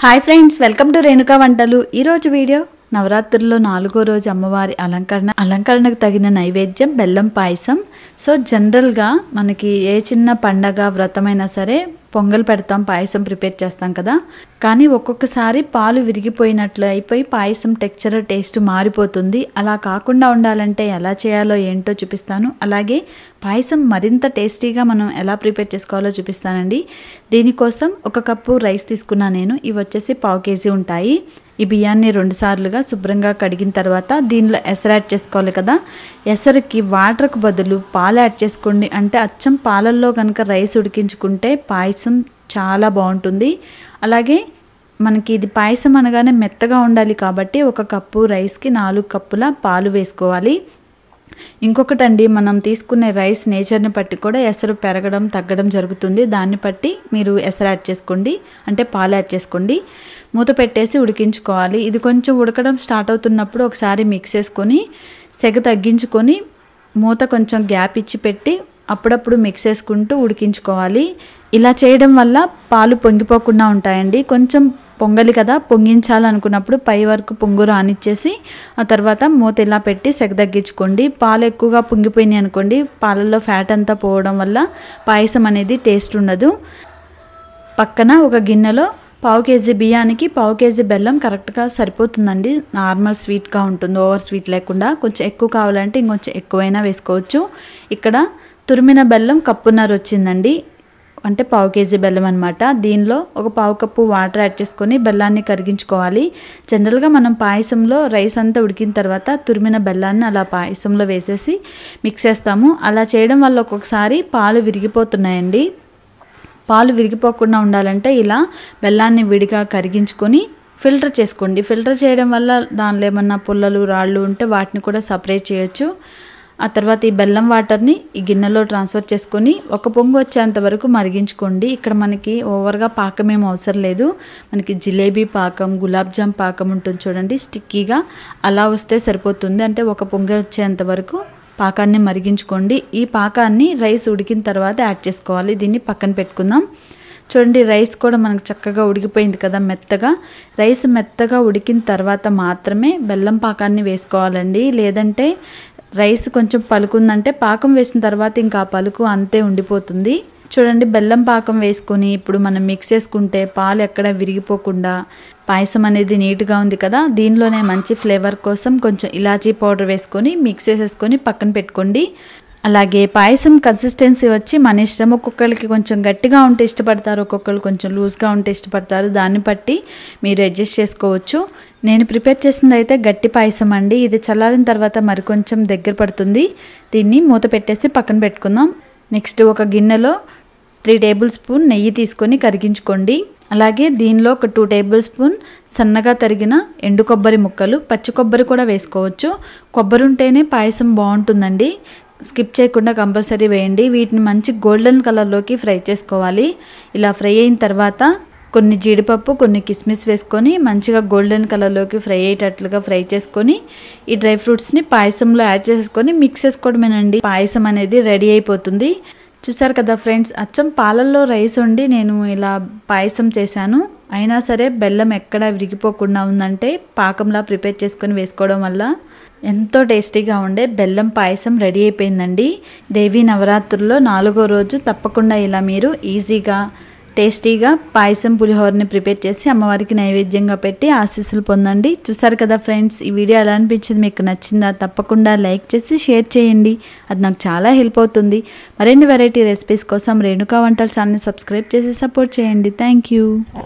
hi friends welcome to Renuka వంటలు ఈరోజు video నవరాత్రుల్లో నాలుగో రోజు అమ్మవారి అలంకరణ అలంకరణకు తగిన నైవేద్యం బెల్లం పాయసం సో జనరల్గా మనకి ఏ చిన్న పండగ వ్రతమైనా సరే పొంగల్ పెడతాం పాయసం ప్రిపేర్ చేస్తాం కదా కానీ ఒక్కొక్కసారి పాలు విరిగిపోయినట్లు అయిపోయి పాయసం టెక్చర్ టేస్ట్ మారిపోతుంది అలా కాకుండా ఉండాలంటే ఎలా చేయాలో ఏంటో చూపిస్తాను అలాగే పాయసం మరింత టేస్టీగా మనం ఎలా ప్రిపేర్ చేసుకోవాలో చూపిస్తానండి దీనికోసం ఒక కప్పు రైస్ తీసుకున్నా నేను ఇవి వచ్చేసి పావు కేజీ ఉంటాయి ఈ బియ్యాన్ని రెండుసార్లుగా శుభ్రంగా కడిగిన తర్వాత దీనిలో ఎసరు యాడ్ చేసుకోవాలి కదా ఎసరుకి వాటర్కి బదులు పాలు యాడ్ చేసుకోండి అంటే అచ్చం పాలల్లో కనుక రైస్ ఉడికించుకుంటే పాయసం చాలా బాగుంటుంది అలాగే మనకి ఇది పాయసం అనగానే మెత్తగా ఉండాలి కాబట్టి ఒక కప్పు రైస్కి నాలుగు కప్పుల పాలు వేసుకోవాలి ఇంకొకటండి మనం తీసుకునే రైస్ నేచర్ని బట్టి కూడా ఎసరు పెరగడం తగ్గడం జరుగుతుంది దాన్ని బట్టి మీరు ఎసరు యాడ్ చేసుకోండి అంటే పాలు యాడ్ చేసుకోండి మూత పెట్టేసి ఉడికించుకోవాలి ఇది కొంచెం ఉడకడం స్టార్ట్ అవుతున్నప్పుడు ఒకసారి మిక్స్ చేసుకొని సెగ తగ్గించుకొని మూత కొంచెం గ్యాప్ ఇచ్చి పెట్టి అప్పుడప్పుడు మిక్స్ చేసుకుంటూ ఉడికించుకోవాలి ఇలా చేయడం వల్ల పాలు పొంగిపోకుండా ఉంటాయండి కొంచెం పొంగలి కదా పొంగించాలనుకున్నప్పుడు పై వరకు పొంగు రానిచ్చేసి ఆ తర్వాత మూత ఇలా పెట్టి సెగ తగ్గించుకోండి పాలు ఎక్కువగా పొంగిపోయినాయి అనుకోండి పాలల్లో ఫ్యాట్ అంతా పోవడం వల్ల పాయసం అనేది టేస్ట్ ఉండదు పక్కన ఒక గిన్నెలో పావు కేజీ బియ్యానికి పావు కేజీ బెల్లం కరెక్ట్గా సరిపోతుందండి నార్మల్ స్వీట్గా ఉంటుంది ఓవర్ స్వీట్ లేకుండా కొంచెం ఎక్కువ కావాలంటే ఇంకొంచెం ఎక్కువైనా వేసుకోవచ్చు ఇక్కడ తురిమిన బెల్లం కప్పున్నర వచ్చిందండి అంటే పావు కేజీ బెల్లం అనమాట దీనిలో ఒక పావు కప్పు వాటర్ యాడ్ చేసుకొని బెల్లాన్ని కరిగించుకోవాలి జనరల్గా మనం పాయసంలో రైస్ అంతా ఉడికిన తర్వాత తురిమిన బెల్లాన్ని అలా పాయసంలో వేసేసి మిక్స్ చేస్తాము అలా చేయడం వల్ల ఒక్కొక్కసారి పాలు విరిగిపోతున్నాయండి పాలు విరిగిపోకుండా ఉండాలంటే ఇలా బెల్లాన్ని విడిగా కరిగించుకొని ఫిల్టర్ చేసుకోండి ఫిల్టర్ చేయడం వల్ల దానిలో ఏమన్నా పుల్లలు రాళ్ళు ఉంటే వాటిని కూడా సపరేట్ చేయొచ్చు ఆ తర్వాత ఈ బెల్లం వాటర్ని ఈ గిన్నెలో ట్రాన్స్ఫర్ చేసుకొని ఒక పొంగు వచ్చేంత వరకు మరిగించుకోండి ఇక్కడ మనకి ఓవర్గా పాకం ఏమి అవసరం లేదు మనకి జిలేబీ పాకం గులాబ్ జామ్ పాకం ఉంటుంది చూడండి స్టిక్కీగా అలా వస్తే సరిపోతుంది అంటే ఒక పొంగు వచ్చేంత వరకు పాకాన్ని మరిగించుకోండి ఈ పాకాన్ని రైస్ ఉడికిన తర్వాత యాడ్ చేసుకోవాలి దీన్ని పక్కన పెట్టుకుందాం చూడండి రైస్ కూడా మనకు చక్కగా ఉడికిపోయింది కదా మెత్తగా రైస్ మెత్తగా ఉడికిన తర్వాత మాత్రమే బెల్లం పాకాన్ని వేసుకోవాలండి లేదంటే రైస్ కొంచెం పలుకుందంటే పాకం వేసిన తర్వాత ఇంకా ఆ పలుకు అంతే ఉండిపోతుంది చూడండి బెల్లం పాకం వేసుకొని ఇప్పుడు మనం మిక్స్ చేసుకుంటే పాలు ఎక్కడ విరిగిపోకుండా పాయసం అనేది నీట్గా ఉంది కదా దీనిలోనే మంచి ఫ్లేవర్ కోసం కొంచెం ఇలాచీ పౌడర్ వేసుకొని మిక్స్ చేసేసుకొని పక్కన పెట్టుకోండి అలాగే పాయసం కన్సిస్టెన్సీ వచ్చి మన ఇష్టం ఒక్కొక్కరికి కొంచెం గట్టిగా ఉంటే ఇష్టపడతారు ఒక్కొక్కరు కొంచెం లూజ్గా ఉంటే ఇష్టపడతారు దాన్ని బట్టి మీరు అడ్జస్ట్ చేసుకోవచ్చు నేను ప్రిపేర్ చేసింది అయితే గట్టి పాయసం అండి ఇది చల్లారిన తర్వాత మరికొంచెం దగ్గర పడుతుంది దీన్ని మూత పెట్టేసి పక్కన పెట్టుకుందాం నెక్స్ట్ ఒక గిన్నెలో త్రీ టేబుల్ స్పూన్ నెయ్యి తీసుకొని కరిగించుకోండి అలాగే దీనిలో ఒక టూ టేబుల్ స్పూన్ సన్నగా తరిగిన ఎండు కొబ్బరి ముక్కలు పచ్చి కొబ్బరి కూడా వేసుకోవచ్చు కొబ్బరి ఉంటేనే పాయసం బాగుంటుందండి స్కిప్ చేయకుండా కంపల్సరీ వేయండి వీటిని మంచి గోల్డెన్ కలర్లోకి ఫ్రై చేసుకోవాలి ఇలా ఫ్రై అయిన తర్వాత కొన్ని జీడిపప్పు కొన్ని కిస్మిస్ వేసుకొని మంచిగా గోల్డెన్ కలర్లోకి ఫ్రై అయ్యేటట్లుగా ఫ్రై చేసుకొని ఈ డ్రై ఫ్రూట్స్ని పాయసంలో యాడ్ చేసుకొని మిక్స్ చేసుకోవడమేనండి పాయసం అనేది రెడీ అయిపోతుంది చూసారు కదా ఫ్రెండ్స్ అచ్చం పాలల్లో రైస్ వండి నేను ఇలా పాయసం చేశాను అయినా సరే బెల్లం ఎక్కడ విరిగిపోకుండా ఉందంటే పాకంలా ప్రిపేర్ చేసుకొని వేసుకోవడం వల్ల ఎంతో టేస్టీగా ఉండే బెల్లం పాయసం రెడీ అయిపోయిందండి దేవీ నవరాత్రుల్లో నాలుగో రోజు తప్పకుండా ఇలా మీరు ఈజీగా టేస్టీగా పాయసం పులిహోరని ప్రిపేర్ చేసి అమ్మవారికి నైవేద్యంగా పెట్టి ఆశీస్సులు పొందండి చూసారు కదా ఫ్రెండ్స్ ఈ వీడియో ఎలా అనిపించింది మీకు నచ్చిందా తప్పకుండా లైక్ చేసి షేర్ చేయండి అది నాకు చాలా హెల్ప్ అవుతుంది మరిన్ని వెరైటీ రెసిపీస్ కోసం రేణుకా వంటల ఛానల్ని సబ్స్క్రైబ్ చేసి సపోర్ట్ చేయండి థ్యాంక్